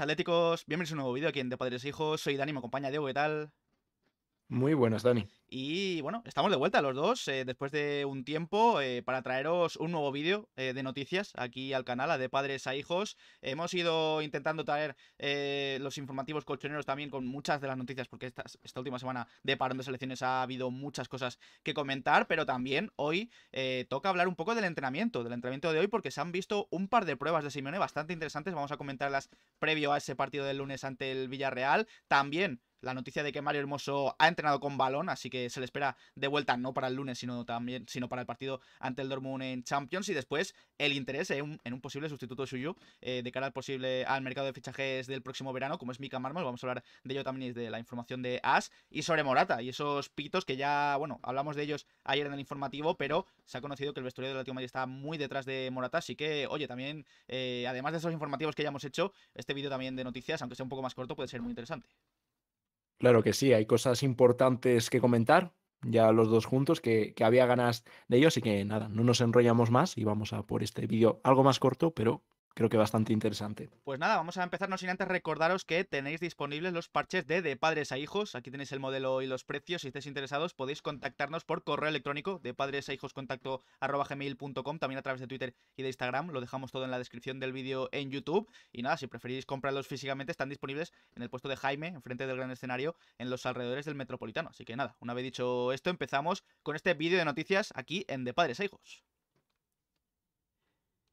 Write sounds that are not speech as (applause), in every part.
atléticos. Bienvenidos a un nuevo vídeo aquí en De Padres e Hijos. Soy Dani, me acompaña Diego, ¿qué tal? Muy buenas, Dani. Y bueno, estamos de vuelta los dos eh, después de un tiempo eh, para traeros un nuevo vídeo eh, de noticias aquí al canal, a de padres a hijos. Hemos ido intentando traer los informativos colchoneros también con muchas de las noticias, porque esta, esta, última semana de parón de selecciones ha habido muchas cosas que comentar, pero también hoy toca hablar un poco del entrenamiento, del entrenamiento de hoy, porque se han visto un par de pruebas de Simeone bastante interesantes. Vamos a comentarlas previo a ese partido del lunes ante el Villarreal. También la noticia de que Mario Hermoso ha entrenado con balón, así que se le espera de vuelta no para el lunes, sino también sino para el partido ante el Dortmund en Champions y después el interés en un, posible sustituto suyo eh, de cara al posible al mercado de fichajes del próximo verano, como es Mika Marmol, vamos a hablar de ello también y de la información de As y sobre Morata y esos pitos que ya, bueno, hablamos de ellos ayer en el informativo, pero se ha conocido que el vestuario de la de Madrid está muy detrás de Morata, así que, oye, también eh, además de esos informativos que ya hemos hecho, este vídeo también de noticias, aunque sea un poco más corto, puede ser muy interesante. Claro que sí, hay cosas importantes que comentar, ya los dos juntos, que, había ganas de ello, así que nada, no nos enrollamos más y vamos a por este vídeo algo más corto, pero creo que bastante interesante. Pues nada, vamos a empezar, no sin antes recordaros que tenéis disponibles los parches de De Padres a Hijos. Aquí tenéis el modelo y los precios. Si estáis interesados, podéis contactarnos por correo electrónico de padres a hijos gmail.com, también a través de Twitter y de Instagram. Lo dejamos todo en la descripción del vídeo en YouTube. Y nada, si preferís comprarlos físicamente, están disponibles en el puesto de Jaime, enfrente del gran escenario, en los alrededores del Metropolitano. Así que nada, una vez dicho esto, empezamos con este vídeo de noticias aquí en De Padres a Hijos.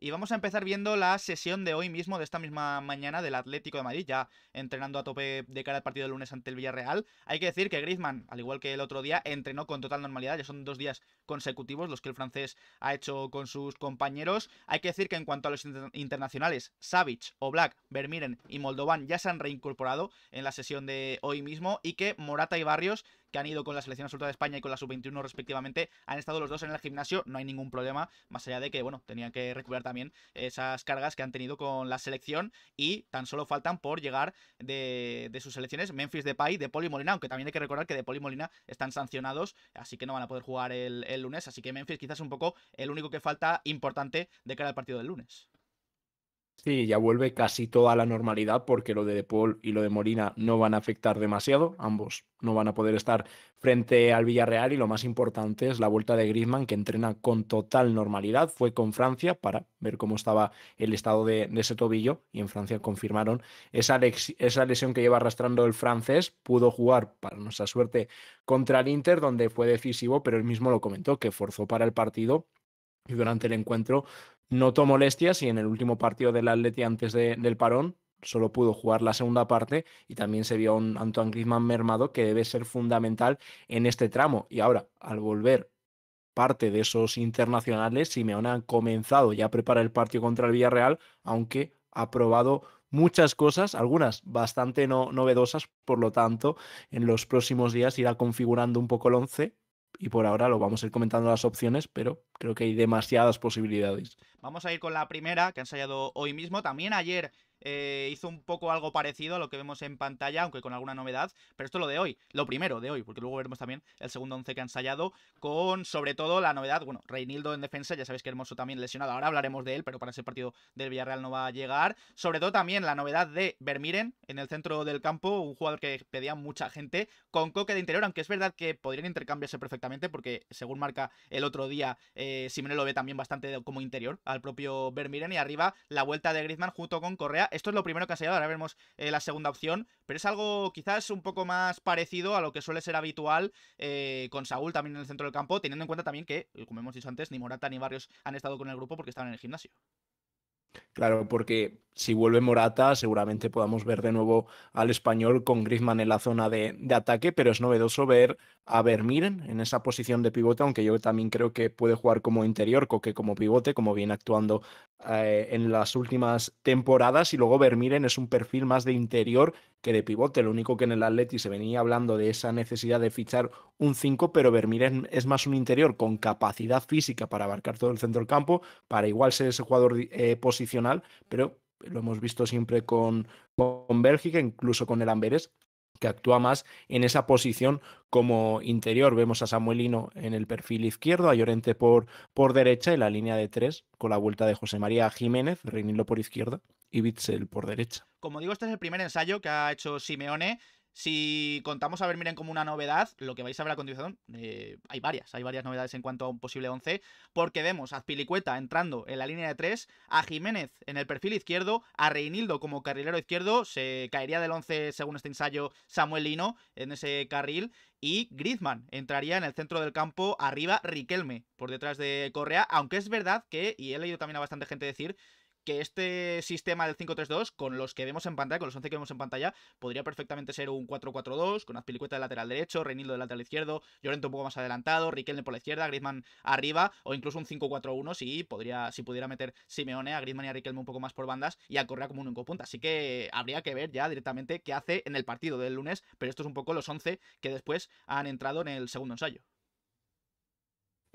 Y vamos a empezar viendo la sesión de hoy mismo, de esta misma mañana, del Atlético de Madrid, ya entrenando a tope de cara al partido del lunes ante el Villarreal. Hay que decir que Griezmann, al igual que el otro día, entrenó con total normalidad, ya son dos días consecutivos los que el francés ha hecho con sus compañeros. Hay que decir que en cuanto a los internacionales, Savic, Oblak, Vermiren y Moldovan ya se han reincorporado en la sesión de hoy mismo y que Morata y Barrios que han ido con la selección absoluta de España y con la sub-21 respectivamente, han estado los dos en el gimnasio, no hay ningún problema, más allá de que, bueno, tenían que recuperar también esas cargas que han tenido con la selección y tan solo faltan por llegar de, sus selecciones Memphis de Depay, de Poli Molina, aunque también hay que recordar que de Poli Molina están sancionados, así que no van a poder jugar el, el lunes, así que Memphis quizás un poco el único que falta importante de cara al partido del lunes. Sí, ya vuelve casi toda la normalidad porque lo de De Paul y lo de Molina no van a afectar demasiado, ambos no van a poder estar frente al Villarreal y lo más importante es la vuelta de Griezmann que entrena con total normalidad, fue con Francia para ver cómo estaba el estado de, ese tobillo y en Francia confirmaron esa lesión que lleva arrastrando el francés, pudo jugar para nuestra suerte contra el Inter donde fue decisivo, pero él mismo lo comentó que forzó para el partido y durante el encuentro notó molestias y en el último partido del Atleti antes del parón solo pudo jugar la segunda parte y también se vio a un Antoine Griezmann mermado que debe ser fundamental en este tramo. Y ahora, al volver parte de esos internacionales, Simeone ha comenzado ya a preparar el partido contra el Villarreal, aunque ha probado muchas cosas, algunas bastante no, novedosas, por lo tanto, en los próximos días irá configurando un poco el once y por ahora lo vamos a ir comentando las opciones, pero creo que hay demasiadas posibilidades. Vamos a ir con la primera que han ensayado hoy mismo. También ayer eh, hizo un poco algo parecido a lo que vemos en pantalla, aunque con alguna novedad. Pero esto es lo de hoy, lo primero de hoy, porque luego veremos también el segundo 11 que ha ensayado, con sobre todo la novedad, bueno, Reinildo en defensa, ya sabéis que Hermoso también lesionado, ahora hablaremos de él, pero para ese partido del Villarreal no va a llegar. Sobre todo también la novedad de Vermiren en el centro del campo, un jugador que pedía mucha gente, con Coque de interior, aunque es verdad que podrían intercambiarse perfectamente, porque según marca el otro día, eh, Simone lo ve también bastante como interior al propio Vermiren, y arriba la vuelta de Griezmann junto con Correa esto es lo primero que ha salido ahora vemos eh, la segunda opción, pero es algo quizás un poco más parecido a lo que suele ser habitual eh, con Saúl también en el centro del campo, teniendo en cuenta también que, como hemos dicho antes, ni Morata ni Barrios han estado con el grupo porque estaban en el gimnasio. Claro, porque si vuelve Morata, seguramente podamos ver de nuevo al español con Griezmann en la zona de, ataque, pero es novedoso ver a Vermiren en esa posición de pivote, aunque yo también creo que puede jugar como interior, como pivote, como viene actuando eh, en las últimas temporadas. Y luego Vermiren es un perfil más de interior que de pivote. Lo único que en el Atleti se venía hablando de esa necesidad de fichar un 5, pero Vermiren es más un interior con capacidad física para abarcar todo el centro del campo, para igual ser ese jugador eh, posicional, pero lo hemos visto siempre con, con Bélgica, incluso con el Amberes, que actúa más en esa posición como interior. Vemos a Samuelino en el perfil izquierdo, a Llorente por, por derecha y la línea de tres, con la vuelta de José María Jiménez, Reinilo por izquierda y Witzel por derecha. Como digo, este es el primer ensayo que ha hecho Simeone si contamos a ver, miren, como una novedad, lo que vais a ver a continuación, eh, hay varias, hay varias novedades en cuanto a un posible 11, porque vemos a Pilicueta entrando en la línea de 3, a Jiménez en el perfil izquierdo, a Reinildo como carrilero izquierdo, se caería del 11 según este ensayo Samuel Lino en ese carril, y Griezmann entraría en el centro del campo, arriba Riquelme por detrás de Correa, aunque es verdad que, y he leído también a bastante gente decir, que este sistema del 5-3-2, con los que vemos en pantalla, con los 11 que vemos en pantalla, podría perfectamente ser un 4-4-2, con Azpilicueta de lateral derecho, Reinildo del lateral izquierdo, Llorente un poco más adelantado, Riquelme por la izquierda, Griezmann arriba, o incluso un 5-4-1 si, podría, si pudiera meter Simeone a Griezmann y a Riquelme un poco más por bandas y a Correa como un único punta. Así que habría que ver ya directamente qué hace en el partido del lunes, pero esto es un poco los 11 que después han entrado en el segundo ensayo.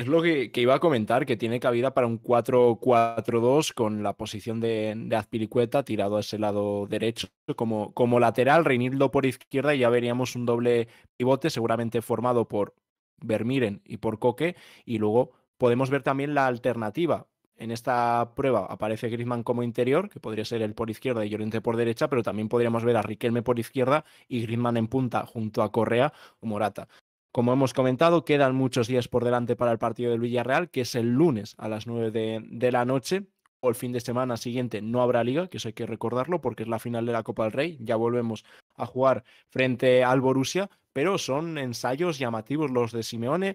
Es lo que, iba a comentar, que tiene cabida para un 4-4-2 con la posición de, de, Azpilicueta tirado a ese lado derecho como, como lateral, Reinildo por izquierda y ya veríamos un doble pivote seguramente formado por Vermiren y por Coque y luego podemos ver también la alternativa. En esta prueba aparece Griezmann como interior, que podría ser él por izquierda y Llorente por derecha, pero también podríamos ver a Riquelme por izquierda y Griezmann en punta junto a Correa o Morata. Como hemos comentado, quedan muchos días por delante para el partido del Villarreal, que es el lunes a las 9 de, la noche o el fin de semana siguiente no habrá liga, que eso hay que recordarlo porque es la final de la Copa del Rey, ya volvemos a jugar frente al Borussia, pero son ensayos llamativos los de Simeone,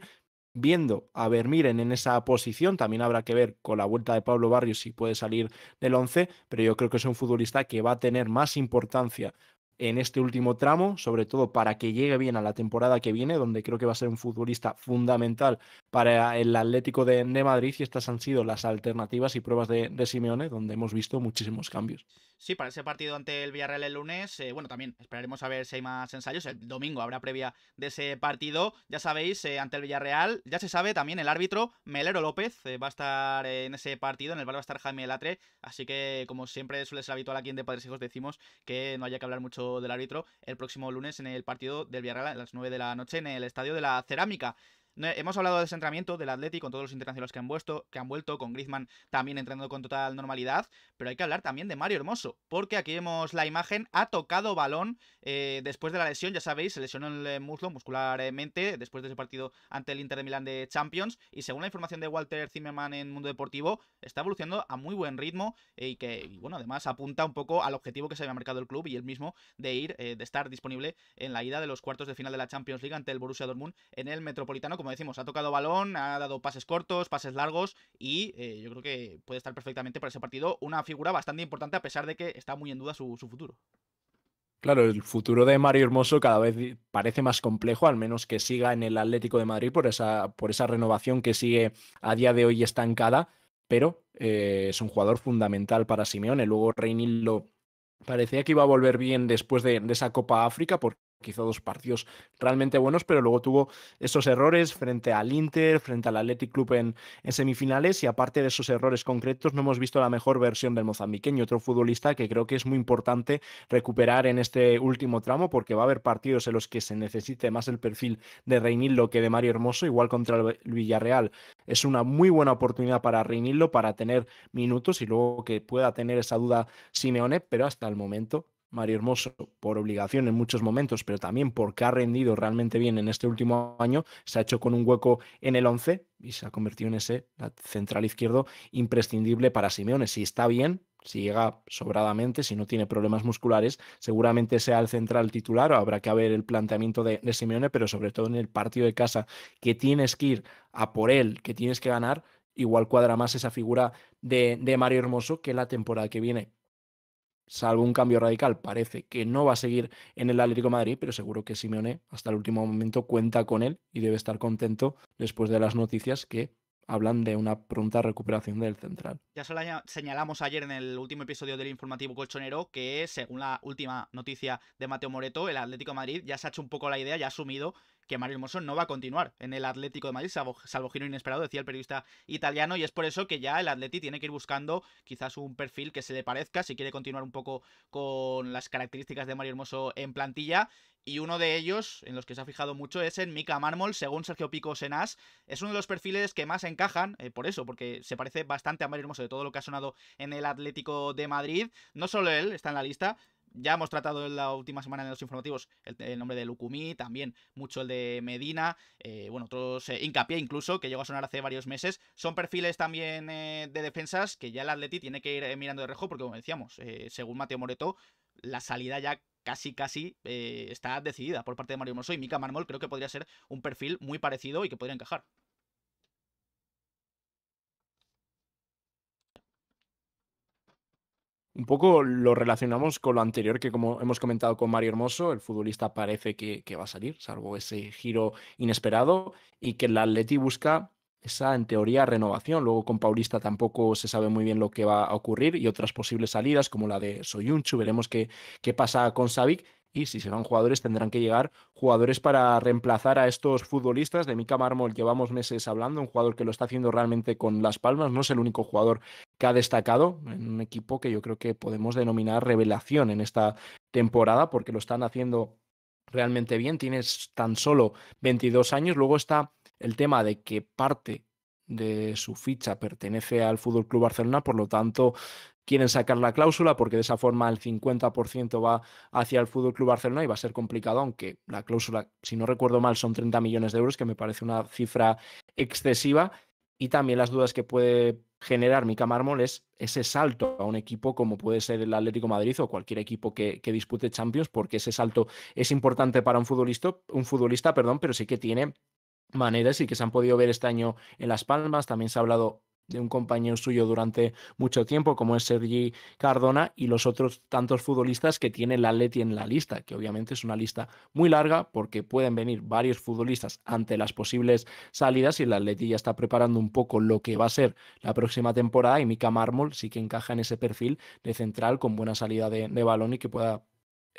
viendo a Vermiren en esa posición, también habrá que ver con la vuelta de Pablo Barrios si puede salir del 11, pero yo creo que es un futbolista que va a tener más importancia en este último tramo, sobre todo para que llegue bien a la temporada que viene, donde creo que va a ser un futbolista fundamental para el Atlético de, Madrid y estas han sido las alternativas y pruebas de, de Simeone, donde hemos visto muchísimos cambios. Sí, para ese partido ante el Villarreal el lunes, eh, bueno, también esperaremos a ver si hay más ensayos. El domingo habrá previa de ese partido. Ya sabéis, eh, ante el Villarreal, ya se sabe también el árbitro Melero López eh, va a estar en ese partido. En el bar va a estar Jaime Latre. Así que, como siempre suele ser habitual aquí en De Padres Hijos, decimos que no haya que hablar mucho del árbitro el próximo lunes en el partido del Villarreal a las 9 de la noche en el estadio de la Cerámica. Hemos hablado de entrenamiento del Atlético con todos los internacionales que han, vuelto, que han vuelto, con Griezmann también entrenando con total normalidad, pero hay que hablar también de Mario Hermoso, porque aquí vemos la imagen, ha tocado balón eh, después de la lesión, ya sabéis, se lesionó el eh, muslo muscularmente después de ese partido ante el Inter de Milán de Champions, y según la información de Walter Zimmerman en Mundo Deportivo, está evolucionando a muy buen ritmo eh, y que, bueno, además apunta un poco al objetivo que se había marcado el club y el mismo de ir, de estar disponible en la ida de los cuartos de final de la Champions League ante el Borussia Dortmund en el Metropolitano, como decimos, ha tocado balón, ha dado pases cortos, pases largos y eh, yo creo que puede estar perfectamente para ese partido una figura bastante importante a pesar de que está muy en duda su, futuro. Claro, el futuro de Mario Hermoso cada vez parece más complejo, al menos que siga en el Atlético de Madrid por esa, por esa renovación que sigue a día de hoy estancada, pero eh, es un jugador fundamental para Simeone. Luego lo parecía que iba a volver bien después de, de esa Copa África porque quizá dos partidos realmente buenos, pero luego tuvo esos errores frente al Inter, frente al Athletic Club en, semifinales y aparte de esos errores concretos no hemos visto la mejor versión del mozambiqueño, otro futbolista que creo que es muy importante recuperar en este último tramo porque va a haber partidos en los que se necesite más el perfil de Reinildo que de Mario Hermoso, igual contra el Villarreal. Es una muy buena oportunidad para Reinildo para tener minutos y luego que pueda tener esa duda Simeone, pero hasta el momento Mario Hermoso por obligación en muchos momentos, pero también porque ha rendido realmente bien en este último año, se ha hecho con un hueco en el 11 y se ha convertido en ese central izquierdo imprescindible para Simeone. Si está bien, si llega sobradamente, si no tiene problemas musculares, seguramente sea el central titular o habrá que ver el planteamiento de, Simeone, pero sobre todo en el partido de casa, que tienes que ir a por él, que tienes que ganar, igual cuadra más esa figura de, de Mario Hermoso que la temporada que viene salvo un cambio radical, parece que no va a seguir en el Atlético de Madrid, pero seguro que Simeone hasta el último momento cuenta con él y debe estar contento después de las noticias que hablan de una pronta recuperación del central. Ya se la señalamos ayer en el último episodio del informativo colchonero que según la última noticia de Mateo Moreto, el Atlético de Madrid ya se ha hecho un poco la idea, ya ha asumido que Mario Hermoso no va a continuar en el Atlético de Madrid, salvo, giro inesperado, decía el periodista italiano, y es por eso que ya el Atleti tiene que ir buscando quizás un perfil que se le parezca, si quiere continuar un poco con las características de Mario Hermoso en plantilla, y uno de ellos, en los que se ha fijado mucho, es en Mika Mármol, según Sergio Pico Senas. Es uno de los perfiles que más encajan, eh, por eso, porque se parece bastante a Mario Hermoso de todo lo que ha sonado en el Atlético de Madrid. No solo él está en la lista, ya hemos tratado en la última semana en los informativos el, nombre de Lukumi, también mucho el de Medina, eh, bueno, otros eh, hincapié incluso, que llegó a sonar hace varios meses. Son perfiles también eh, de defensas que ya el Atleti tiene que ir mirando de rejo, porque como decíamos, según Mateo Moreto, la salida ya casi casi está decidida por parte de Mario Morso. y Mika Marmol creo que podría ser un perfil muy parecido y que podría encajar. Un poco lo relacionamos con lo anterior que como hemos comentado con Mario Hermoso, el futbolista parece que, va a salir, salvo ese giro inesperado, y que el Atleti busca esa, en teoría, renovación. Luego con Paulista tampoco se sabe muy bien lo que va a ocurrir y otras posibles salidas como la de Soyunchu, veremos qué, qué pasa con Savic, y si se van jugadores tendrán que llegar jugadores para reemplazar a estos futbolistas. De Mika Marmol llevamos meses hablando, un jugador que lo está haciendo realmente con las palmas, no es el único jugador que ha destacado en un equipo que yo creo que podemos denominar revelación en esta temporada porque lo están haciendo realmente bien, tienes tan solo 22 años, luego está el tema de que parte de su ficha pertenece al Fútbol Club Barcelona, por lo tanto, quieren sacar la cláusula porque de esa forma el 50% va hacia el Fútbol Club Barcelona y va a ser complicado, aunque la cláusula, si no recuerdo mal, son 30 millones de euros, que me parece una cifra excesiva. Y también las dudas que puede generar Mica Marmol es ese salto a un equipo como puede ser el Atlético Madrid o cualquier equipo que, dispute Champions, porque ese salto es importante para un futbolista, un futbolista, perdón, pero sí que tiene maneras y que se han podido ver este año en Las Palmas. También se ha hablado de un compañero suyo durante mucho tiempo, como es Sergi Cardona, y los otros tantos futbolistas que tiene la Atleti en la lista, que obviamente es una lista muy larga porque pueden venir varios futbolistas ante las posibles salidas y la Atleti ya está preparando un poco lo que va a ser la próxima temporada y Mika Mármol sí que encaja en ese perfil de central con buena salida de balón y que pueda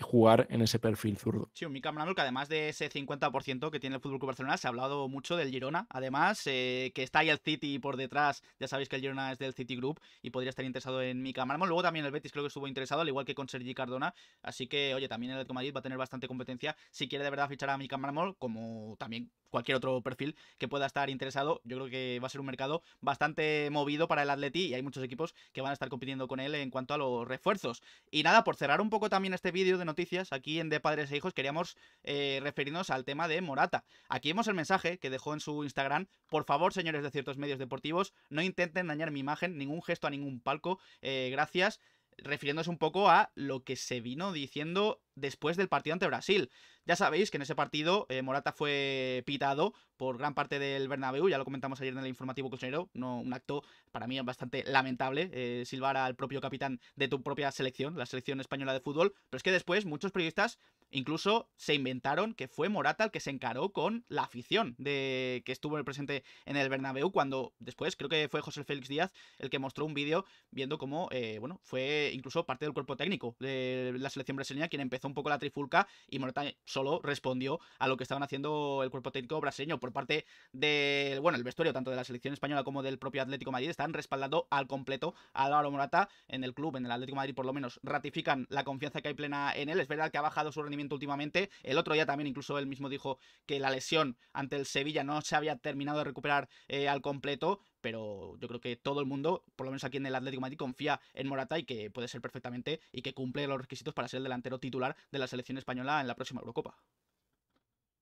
jugar en ese perfil zurdo. Sí, un Mika Marmol que además de ese 50% que tiene el Fútbol Club Barcelona, se ha hablado mucho del Girona. Además, eh, que está ahí el City por detrás. Ya sabéis que el Girona es del City Group y podría estar interesado en Mika Marmol. Luego también el Betis creo que estuvo interesado, al igual que con Sergi Cardona. Así que, oye, también el Atlético Madrid va a tener bastante competencia si quiere de verdad fichar a Mika Marmol, como también cualquier otro perfil que pueda estar interesado. Yo creo que va a ser un mercado bastante movido para el Atleti y hay muchos equipos que van a estar compitiendo con él en cuanto a los refuerzos. Y nada, por cerrar un poco también este vídeo de noticias, aquí en De Padres e Hijos queríamos eh, referirnos al tema de Morata. Aquí vemos el mensaje que dejó en su Instagram. Por favor, señores de ciertos medios deportivos, no intenten dañar mi imagen, ningún gesto a ningún palco. Eh, gracias refiriéndose un poco a lo que se vino diciendo después del partido ante Brasil. Ya sabéis que en ese partido eh, Morata fue pitado por gran parte del Bernabéu, ya lo comentamos ayer en el informativo cochonero, no, un acto para mí bastante lamentable, eh, silbar al propio capitán de tu propia selección, la selección española de fútbol, pero es que después muchos periodistas Incluso se inventaron que fue Morata el que se encaró con la afición de que estuvo presente en el Bernabéu cuando después creo que fue José Félix Díaz el que mostró un vídeo viendo cómo eh, bueno fue incluso parte del cuerpo técnico de la selección brasileña quien empezó un poco la trifulca y Morata solo respondió a lo que estaban haciendo el cuerpo técnico brasileño por parte del bueno el vestuario tanto de la selección española como del propio Atlético Madrid están respaldando al completo a Álvaro Morata en el club en el Atlético Madrid por lo menos ratifican la confianza que hay plena en él es verdad que ha bajado su rendimiento últimamente. El otro día también, incluso él mismo dijo que la lesión ante el Sevilla no se había terminado de recuperar eh, al completo, pero yo creo que todo el mundo, por lo menos aquí en el Atlético de Madrid, confía en Morata y que puede ser perfectamente y que cumple los requisitos para ser el delantero titular de la selección española en la próxima Eurocopa.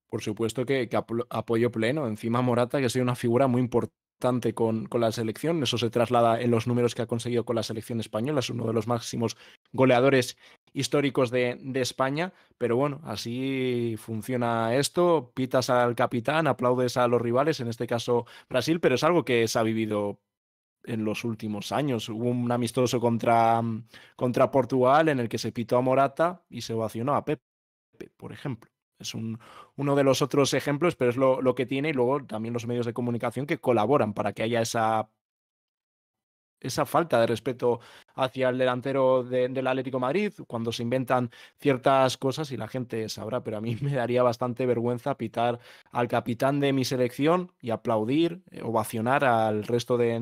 Por supuesto que, apoyo pleno. Encima Morata, que soy una figura muy importante con, con la selección. Eso se traslada en los números que ha conseguido con la selección española. Es uno de los máximos goleadores históricos de, de, España. Pero bueno, así funciona esto. Pitas al capitán, aplaudes a los rivales, en este caso Brasil, pero es algo que se ha vivido en los últimos años. Hubo un amistoso contra, contra Portugal en el que se pitó a Morata y se ovacionó a Pepe, por ejemplo. Es un, uno de los otros ejemplos, pero es lo, que tiene y luego también los medios de comunicación que colaboran para que haya esa, esa falta de respeto hacia el delantero del Atlético Madrid cuando se inventan ciertas cosas y la gente sabrá, pero a mí (laughs) me daría bastante vergüenza pitar al capitán de mi selección y aplaudir, eh, ovacionar al resto de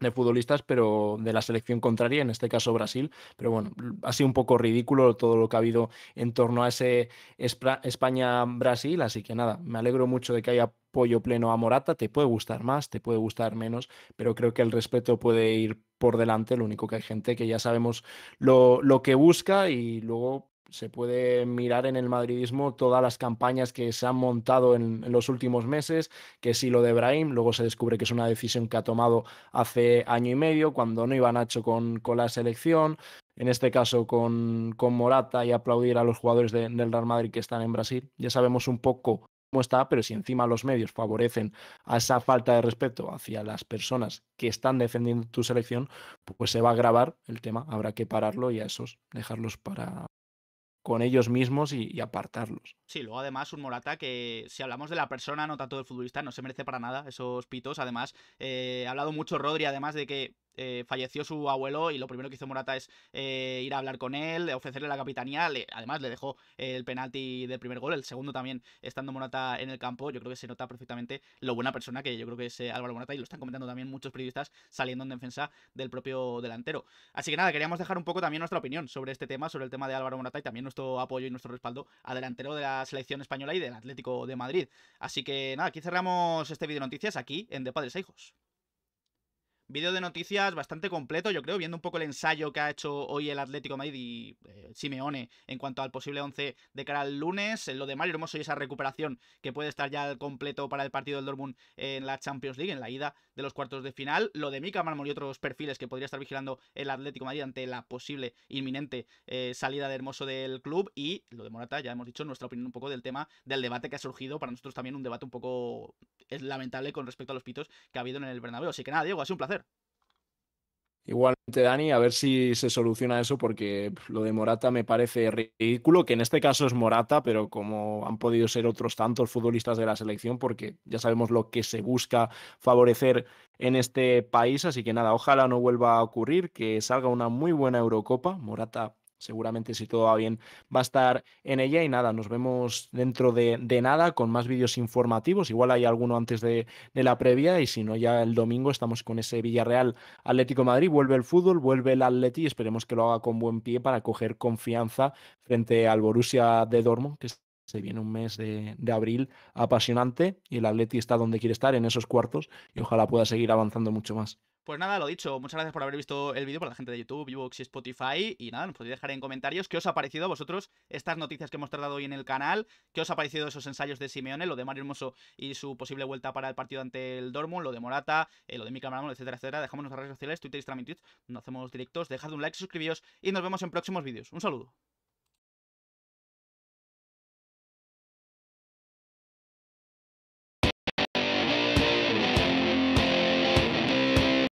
de futbolistas, pero de la selección contraria, en este caso Brasil. Pero bueno, ha sido un poco ridículo todo lo que ha habido en torno a ese España-Brasil. Así que nada, me alegro mucho de que haya apoyo pleno a Morata. Te puede gustar más, te puede gustar menos, pero creo que el respeto puede ir por delante. Lo único que hay gente que ya sabemos lo, lo que busca y luego se puede mirar en el madridismo todas las campañas que se han montado en, los últimos meses, que si lo de Brahim, luego se descubre que es una decisión que ha tomado hace año y medio, cuando no iba Nacho con, con la selección, en este caso con, con, Morata y aplaudir a los jugadores del Real Madrid que están en Brasil. Ya sabemos un poco cómo está, pero si encima los medios favorecen a esa falta de respeto hacia las personas que están defendiendo tu selección, pues se va a grabar el tema, habrá que pararlo y a esos dejarlos para con ellos mismos y, apartarlos. Sí, luego además un Morata que si hablamos de la persona, no tanto del futbolista, no se merece para nada esos pitos. Además, eh, ha hablado mucho Rodri, además de que eh, falleció su abuelo y lo primero que hizo Morata es eh, ir a hablar con él, ofrecerle la capitanía, además le dejó el penalti del primer gol, el segundo también estando Morata en el campo, yo creo que se nota perfectamente lo buena persona que yo creo que es eh, Álvaro Morata y lo están comentando también muchos periodistas saliendo en defensa del propio delantero. Así que nada, queríamos dejar un poco también nuestra opinión sobre este tema, sobre el tema de Álvaro Morata y también nuestro apoyo y nuestro respaldo al delantero de la selección española y del Atlético de Madrid. Así que nada, aquí cerramos este vídeo noticias aquí en De Padres e Hijos. Vídeo de noticias bastante completo, yo creo, viendo un poco el ensayo que ha hecho hoy el Atlético Madrid y eh, Simeone en cuanto al posible 11 de cara al lunes. Lo de Mario Hermoso y esa recuperación que puede estar ya al completo para el partido del Dortmund en la Champions League, en la ida de los cuartos de final. Lo de Mika Marmon y otros perfiles que podría estar vigilando el Atlético Madrid ante la posible inminente eh, salida de Hermoso del club. Y lo de Morata, ya hemos dicho nuestra opinión un poco del tema del debate que ha surgido. Para nosotros también un debate un poco es lamentable con respecto a los pitos que ha habido en el Bernabéu. Así que nada, Diego, ha sido un placer. Igualmente, Dani, a ver si se soluciona eso, porque lo de Morata me parece ridículo, que en este caso es Morata, pero como han podido ser otros tantos futbolistas de la selección, porque ya sabemos lo que se busca favorecer en este país. Así que nada, ojalá no vuelva a ocurrir, que salga una muy buena Eurocopa. Morata seguramente si todo va bien va a estar en ella y nada, nos vemos dentro de, nada con más vídeos informativos, igual hay alguno antes de, la previa y si no ya el domingo estamos con ese Villarreal Atlético Madrid, vuelve el fútbol, vuelve el Atleti y esperemos que lo haga con buen pie para coger confianza frente al Borussia de Dortmund que se viene un mes de, abril apasionante y el Atleti está donde quiere estar, en esos cuartos, y ojalá pueda seguir avanzando mucho más. Pues nada, lo dicho, muchas gracias por haber visto el vídeo por la gente de YouTube, VivoX y Spotify. Y nada, nos podéis dejar en comentarios qué os ha parecido a vosotros estas noticias que hemos tratado hoy en el canal, qué os ha parecido esos ensayos de Simeone, lo de Mario Hermoso y su posible vuelta para el partido ante el Dortmund, lo de Morata, eh, lo de mi Maramón, etcétera, etcétera. Dejamos las redes sociales, Twitter, Instagram y Twitch, donde hacemos directos. Dejad un like, suscribíos y nos vemos en próximos vídeos. Un saludo.